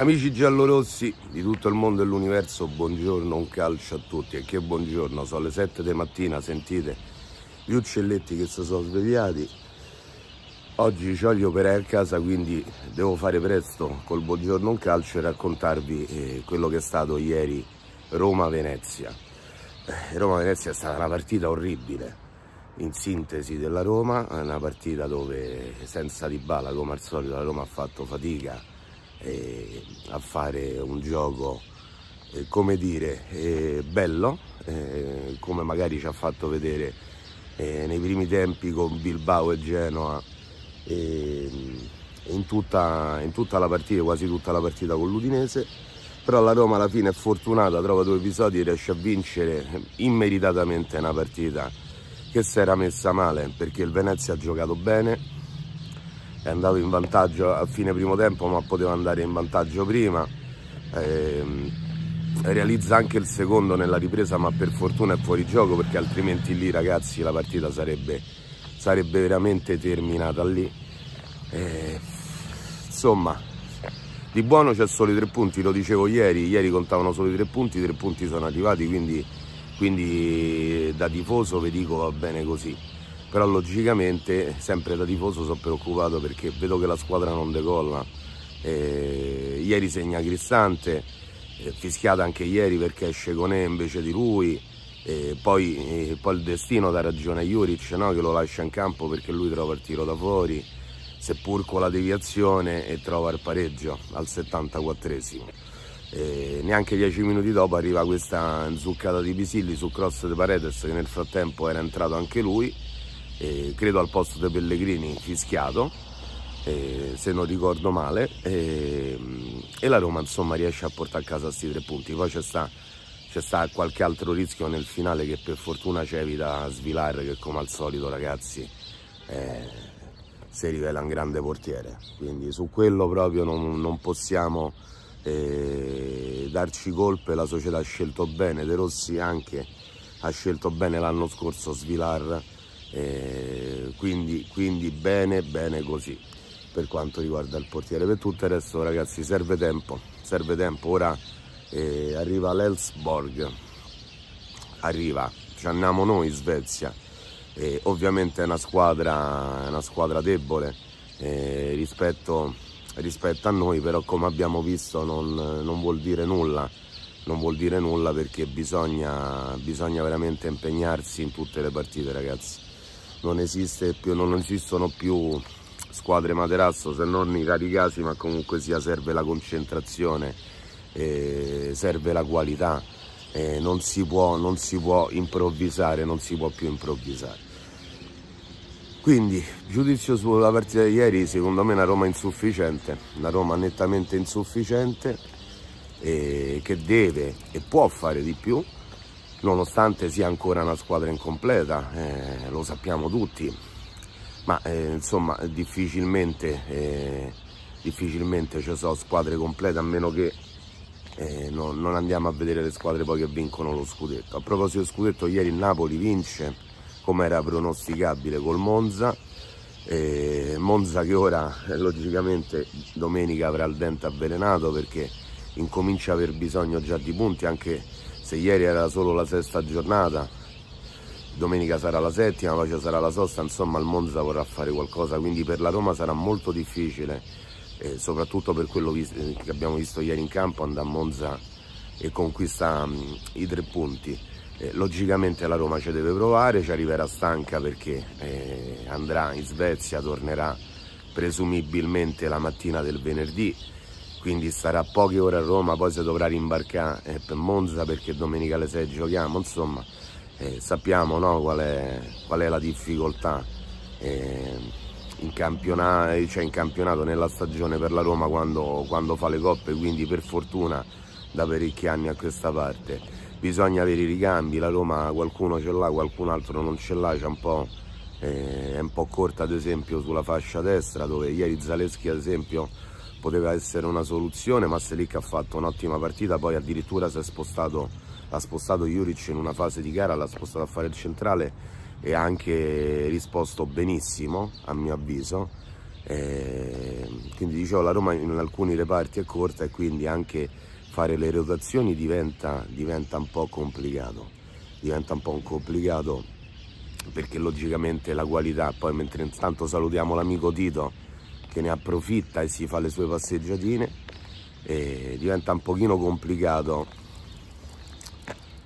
Amici giallorossi di tutto il mondo e l'universo, buongiorno, un calcio a tutti. E che buongiorno, sono le 7 di mattina, sentite gli uccelletti che si sono svegliati. Oggi ho gli operai a casa, quindi devo fare presto col buongiorno un calcio e raccontarvi eh, quello che è stato ieri Roma-Venezia. Eh, Roma-Venezia è stata una partita orribile, in sintesi della Roma, una partita dove senza Di Bala, come al solito, la Roma ha fatto fatica, eh, a fare un gioco, eh, come dire, eh, bello, eh, come magari ci ha fatto vedere eh, nei primi tempi con Bilbao e Genoa. Mm, in tutta, in tutta, la partita, quasi tutta la partita con l'Udinese. Però la Roma alla fine è fortunata, trova due episodi e riesce a vincere immeritatamente una partita che si era messa male perché il Venezia ha giocato bene, è andato in vantaggio a fine primo tempo ma poteva andare in vantaggio prima eh, realizza anche il secondo nella ripresa ma per fortuna è fuori gioco perché altrimenti lì ragazzi la partita sarebbe, sarebbe veramente terminata lì eh, insomma di buono c'è solo i tre punti lo dicevo ieri ieri contavano solo i tre punti i tre punti sono arrivati quindi, quindi da tifoso vi dico va bene così però logicamente sempre da tifoso sono preoccupato perché vedo che la squadra non decolla eh, ieri segna Cristante eh, fischiata anche ieri perché esce Conè invece di lui eh, poi, poi, il destino dà ragione a Juric no? che lo lascia in campo perché lui trova il tiro da fuori seppur con la deviazione e trova il pareggio al 74esimo e neanche dieci minuti dopo arriva questa zuccata di Pisilli su cross di Paredes che nel frattempo era entrato anche lui eh, credo al posto dei Pellegrini fischiato eh, se non ricordo male eh, e la Roma insomma riesce a portare a casa questi tre punti poi c'è sta, sta, qualche altro rischio nel finale che per fortuna c'è evita Svilar che come al solito ragazzi eh, si rivela un grande portiere quindi su quello proprio non, non possiamo eh, darci colpe la società ha scelto bene De Rossi anche ha scelto bene l'anno scorso Svilar eh, quindi, quindi bene bene così per quanto riguarda il portiere per tutto il resto ragazzi serve tempo serve tempo ora eh, arriva l'Elsborg arriva ci andiamo noi in Svezia eh, ovviamente è una squadra, una squadra debole eh, rispetto, rispetto, a noi però come abbiamo visto non, non, vuol dire nulla non vuol dire nulla perché bisogna, bisogna veramente impegnarsi in tutte le partite ragazzi non, esiste più, non esistono più squadre materasso se non i rari casi ma comunque sia serve la concentrazione eh, serve la qualità eh, non, si può, non si può improvvisare non si può più improvvisare quindi giudizio sulla partita di ieri secondo me una Roma insufficiente una Roma nettamente insufficiente eh, che deve e può fare di più nonostante sia ancora una squadra incompleta, eh, lo sappiamo tutti, ma eh, insomma difficilmente, eh, difficilmente, ci sono squadre complete a meno che eh, no, non andiamo a vedere le squadre poi che vincono lo scudetto. A proposito del scudetto, ieri il Napoli vince come era pronosticabile col Monza, eh, Monza che ora eh, logicamente domenica avrà il dente avvelenato perché incomincia a aver bisogno già di punti anche se ieri era solo la sesta giornata domenica sarà la settima, poi ci sarà la sosta, insomma il Monza vorrà fare qualcosa, quindi per la Roma sarà molto difficile, eh, soprattutto per quello eh, che abbiamo visto ieri in campo, andare a Monza e conquista mh, mm, i tre punti. Eh, logicamente la Roma ci deve provare, ci arriverà stanca perché eh, andrà in Svezia, tornerà presumibilmente la mattina del venerdì, quindi starà poche ore a Roma, poi si dovrà rimbarcare eh, per Monza perché domenica alle 6 giochiamo, insomma eh, sappiamo no, qual, è, qual, è, la difficoltà eh, in, campionato, eh, cioè in campionato, nella stagione per la Roma quando, quando fa le coppe, quindi per fortuna da parecchi anni a questa parte bisogna avere i ricambi, la Roma qualcuno ce l'ha, qualcun altro non ce l'ha, c'è un po' eh, è un po' corta ad esempio sulla fascia destra dove ieri Zaleschi ad esempio poteva essere una soluzione ma Selic ha fatto un'ottima partita poi addirittura si è spostato l'ha spostato Juric in una fase di gara l'ha spostato a fare il centrale e ha anche risposto benissimo a mio avviso e quindi dicevo la Roma in alcuni reparti è corta e quindi anche fare le rotazioni diventa, diventa un po' complicato diventa un po' complicato perché logicamente la qualità poi mentre intanto salutiamo l'amico Tito che ne approfitta e si fa le sue passeggiatine e diventa un pochino complicato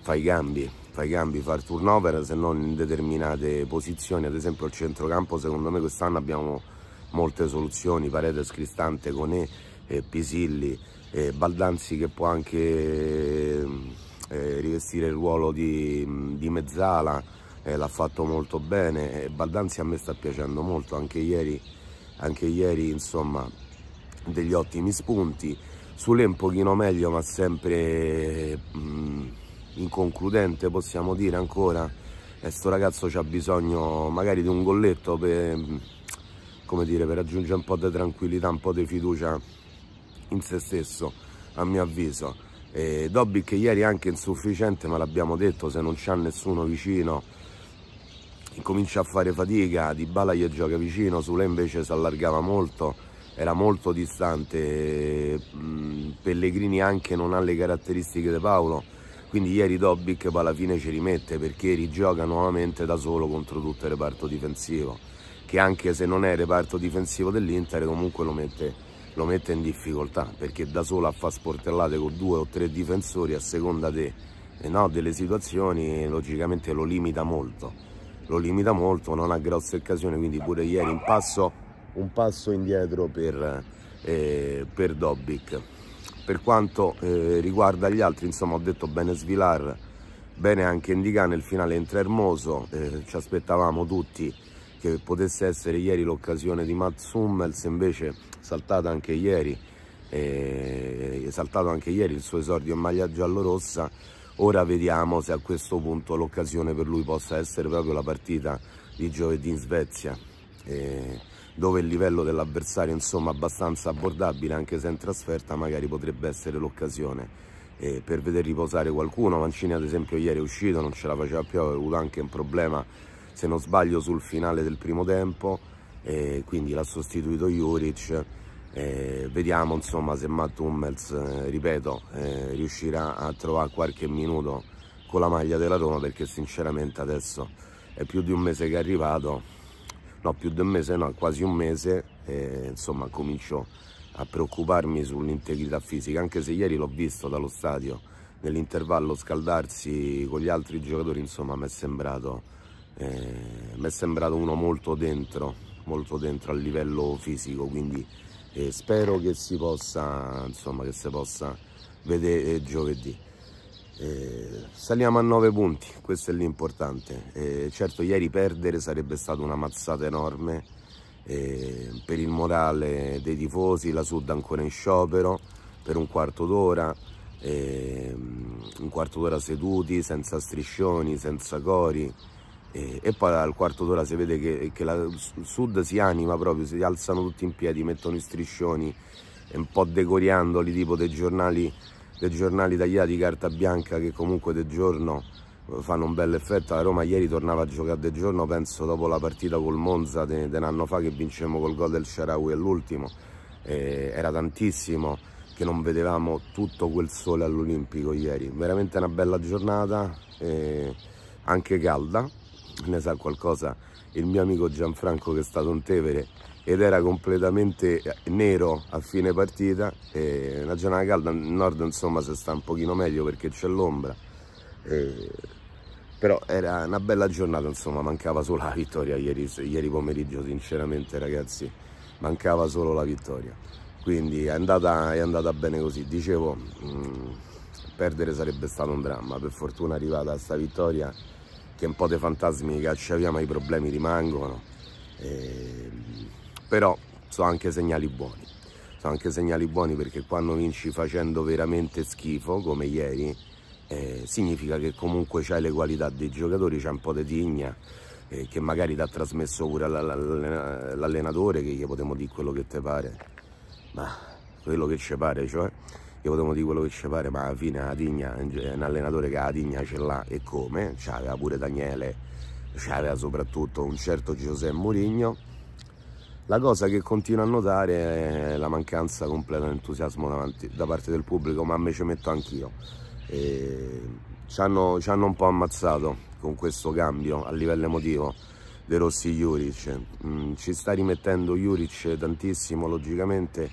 fai i cambi fai i cambi, fare turnover se non in determinate posizioni ad esempio al centrocampo secondo me quest'anno abbiamo molte soluzioni Paredes, Cristante, Conè, eh, Pisilli eh, Baldanzi che può anche eh, rivestire il ruolo di, di mezzala eh, l'ha fatto molto bene Baldanzi a me sta piacendo molto anche ieri anche ieri insomma degli ottimi spunti sulle un pochino meglio ma sempre mh, mm, inconcludente possiamo dire ancora e eh, sto ragazzo ha bisogno magari di un golletto per, mm, come dire, per aggiungere un po' di tranquillità, un po' di fiducia in se stesso a mio avviso e Dobby che ieri è anche insufficiente ma l'abbiamo detto se non c'ha nessuno vicino comincia a fare fatica, Di Bala gli gioca vicino, Sule invece si allargava molto, era molto distante, mm, Pellegrini anche non ha le caratteristiche di Paolo, quindi ieri Dobic alla fine ci rimette perché rigioca nuovamente da solo contro tutto il reparto difensivo, che anche se non è il reparto difensivo dell'Inter comunque lo mette, lo mette in difficoltà, perché da solo a far sportellate con due o tre difensori a seconda te, eh, no, delle situazioni logicamente lo limita molto lo limita molto, non ha grosse occasioni, quindi pure ieri un passo, un passo indietro per, eh, per Dobic. Per quanto eh, riguarda gli altri, insomma ho detto bene Svilar, bene anche Indica il finale entra Hermoso, eh, ci aspettavamo tutti che potesse essere ieri l'occasione di Mats Hummels, invece saltata anche ieri, eh, saltato anche ieri il suo esordio in maglia giallorossa. rossa Ora vediamo se a questo punto l'occasione per lui possa essere proprio la partita di giovedì in Svezia, eh, dove il livello dell'avversario insomma abbastanza abbordabile anche se in trasferta magari potrebbe essere l'occasione eh, per veder riposare qualcuno. Mancini ad esempio ieri è uscito, non ce la faceva più, aveva avuto anche un problema se non sbaglio sul finale del primo tempo, eh, quindi l'ha sostituito Juric eh, vediamo insomma se Matt Hummels, eh, ripeto, eh, riuscirà a trovare qualche minuto con la maglia della Roma perché sinceramente adesso è più di un mese che è arrivato, no più di un mese no, quasi un mese, insomma comincio a preoccuparmi sull'integrità fisica, anche se ieri l'ho visto dallo stadio nell'intervallo scaldarsi con gli altri giocatori, insomma mi è sembrato, eh, sembrato uno molto dentro, molto dentro a livello fisico, quindi e spero che si possa, insomma, che si possa vedere giovedì. Eh, saliamo a 9 punti, questo è l'importante. Eh, certo ieri perdere sarebbe stata una mazzata enorme eh, per il morale dei tifosi, la Sud ancora in sciopero per un quarto d'ora, un quarto d'ora seduti, senza striscioni, senza cori, e, e, poi al quarto d'ora si vede che, che la, il sud si anima proprio, si alzano tutti in piedi, mettono i striscioni e un po' decoriandoli tipo dei giornali, dei giornali tagliati carta bianca che comunque del giorno eh, fanno un bel effetto. La Roma ieri tornava a giocare del giorno, penso dopo la partita col Monza di un anno fa che vincemmo col gol del Sharawi all'ultimo, era tantissimo che non vedevamo tutto quel sole all'Olimpico ieri, veramente una bella giornata, anche calda ne sa qualcosa il mio amico Gianfranco che è stato un Tevere ed era completamente eh, nero a fine partita e la giornata calda in nord insomma si sta un pochino meglio perché c'è l'ombra e... Eh, però era una bella giornata insomma mancava solo la vittoria ieri, ieri pomeriggio sinceramente ragazzi mancava solo la vittoria quindi è andata, è andata bene così dicevo mh, mm, perdere sarebbe stato un dramma per fortuna è arrivata questa vittoria che un po' dei fantasmi li caccia via ma i problemi rimangono e... Ehm, però sono anche segnali buoni sono anche segnali buoni perché quando vinci facendo veramente schifo come ieri eh, significa che comunque c'hai le qualità dei giocatori c'è un po' di tigna eh, che magari ti ha trasmesso pure l'allenatore che gli potremmo dire quello che ti pare ma quello che ci pare cioè io potremmo dire quello che ci pare, ma alla fine Adigna è un allenatore che Adigna ce l'ha e come, c'aveva pure Daniele, c'aveva soprattutto un certo Giuseppe Mourinho. La cosa che continuo a notare è la mancanza completa di entusiasmo davanti, da parte del pubblico, ma me ci metto anch'io. Ci hanno, ci hanno un po' ammazzato con questo cambio a livello emotivo. De Rossi Juric. Mm, ci sta rimettendo Juric tantissimo, logicamente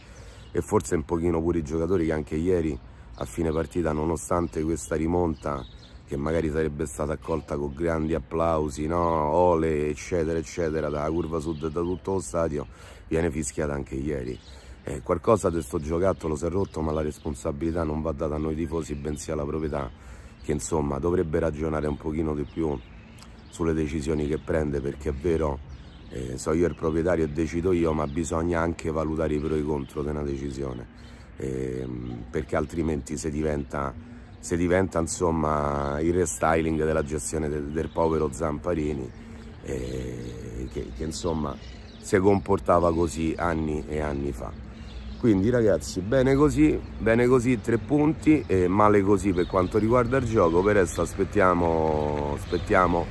e forse un pochino pure i giocatori che anche ieri a fine partita nonostante questa rimonta che magari sarebbe stata accolta con grandi applausi, no? ole eccetera eccetera dalla curva sud e da tutto lo stadio viene fischiata anche ieri eh, qualcosa di sto giocattolo si è rotto ma la responsabilità non va data a noi tifosi bensì alla proprietà che insomma dovrebbe ragionare un pochino di più sulle decisioni che prende perché è vero eh, so io il proprietario e decido io, ma bisogna anche valutare i pro e i contro di una decisione, eh, perché altrimenti se diventa, se diventa insomma, il restyling della gestione del, del povero Zamparini, eh, che, che insomma si comportava così anni e anni fa quindi ragazzi bene così bene così tre punti e male così per quanto riguarda il gioco per adesso aspettiamo aspettiamo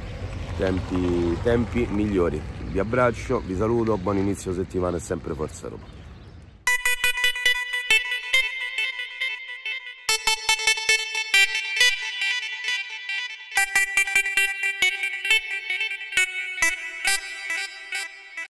tempi, tempi migliori vi abbraccio, vi saluto, buon inizio settimana e sempre Forza Roma.